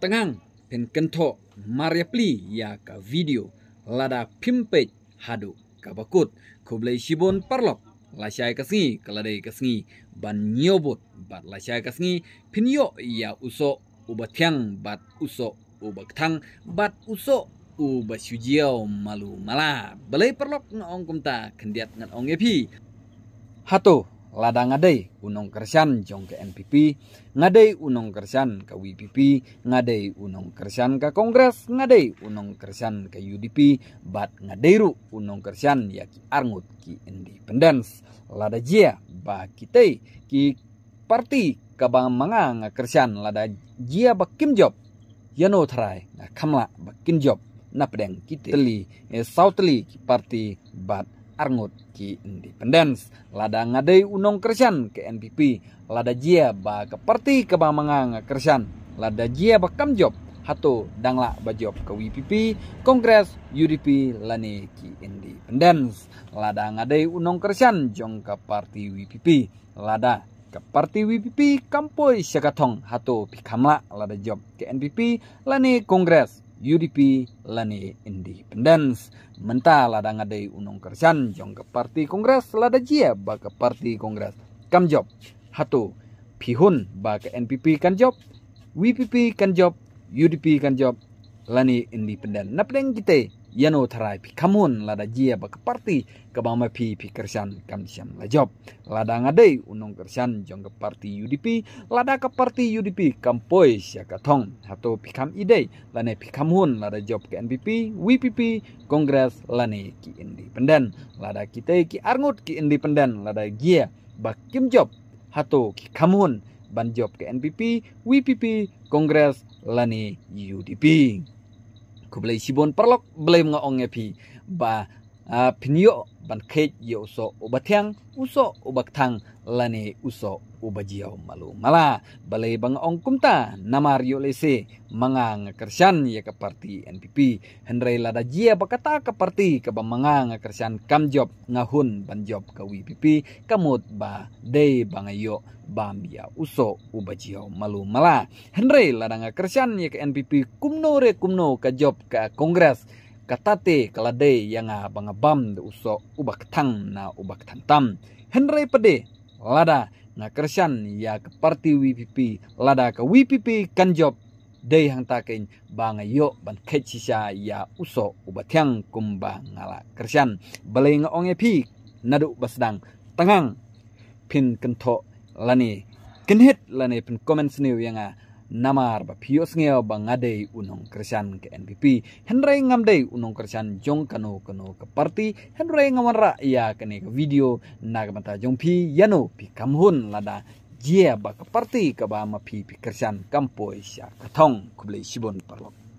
tengang pen kento maria pli ya ka video lada pimpej hadu kabakut kublai shibon parlok lashai kasngi kaladai kasngi ban nyobot bat lashai kasngi pinyo ya uso ubatyang bat uso ubaktang bat uso uba sujiao malu mala balai perlok na ong kumta kendiat ngan ong epi hato lada ngadai unong kersian jong ke NPP ngadai unong kersian ke WPP ngadai unong kersian ke Kongres ngadai unong kersian ke UDP bat ngadairu unong kersian ya ki arngut ki independence lada jia ba kita ki parti kabang manga nga lada jia Kim job yano try ngakamla kamla bakin job napdeng kiteli eh, sauteli ki parti bat Arngut ki independence lada ngadai unong kersian ke NPP lada jia ba keperti ke bamangang kersian lada jia ba kamjob hatu dangla ba job ke WPP Kongres UDP lani ki independence lada ngadai unong kersian jong ke parti WPP lada ke parti WPP kampoi syakatong hatu pikamla lada job ke NPP lani Kongres UDP lani independence mental lada ngadai unong kersan jong ke parti kongres lada jia ba ke parti kongres kam job hatu pihun ba ke NPP kan job WPP kan job UDP kan job lani independent napeng kita yano terai pi kamun lada jia ba parti ke ma pi pi kersian kam siam la job lada ngadei unong kersian jong ke parti UDP lada ke parti UDP kampoi sia katong hato pi kam ide lane pi kamun lada job ke NPP WPP Kongres lane ki independen lada kita ki arngut ki independen lada jia ba kim job hato ki kamun ban job ke NPP WPP Kongres lani UDP kublai sibon perlok blame ngo ong epi ba uh, pinio ban ubat yo uso ubatiang uso ubaktang lane uso ubajio malu mala balai bang ongkumta yo lese mga ngakersan ya ke parti NPP henry lada jia bakata ke parti ke bang mga kam job ngahun ban job ke WPP kamut ba day bangayo bambia uso ubajio malu mala henry lada ngakersan ya ke NPP kumno re kumno ke job ke kongres katate kalade yanga bangabam de uso ubak tang na ubak tang tam henry pede lada na kersan ya ke parti WPP lada ke WPP kanjob dei hang takin bang yo ban kecisa ya uso ubatyang kumba ngala kersan beleng onge pi nadu basdang tangang pin kento lani kenhit lani pin comments new yanga namar ba phios nge ba ngadei unong kersan ke NPP henre ngamdei unong kersan jong kano kano ke parti henre ngaman ia ya kene ke video naga mata jong pi yano pi kamhun lada jia ba ke parti ke ba ma pi pi kersan kampoi sya kathong kublei shibon parlok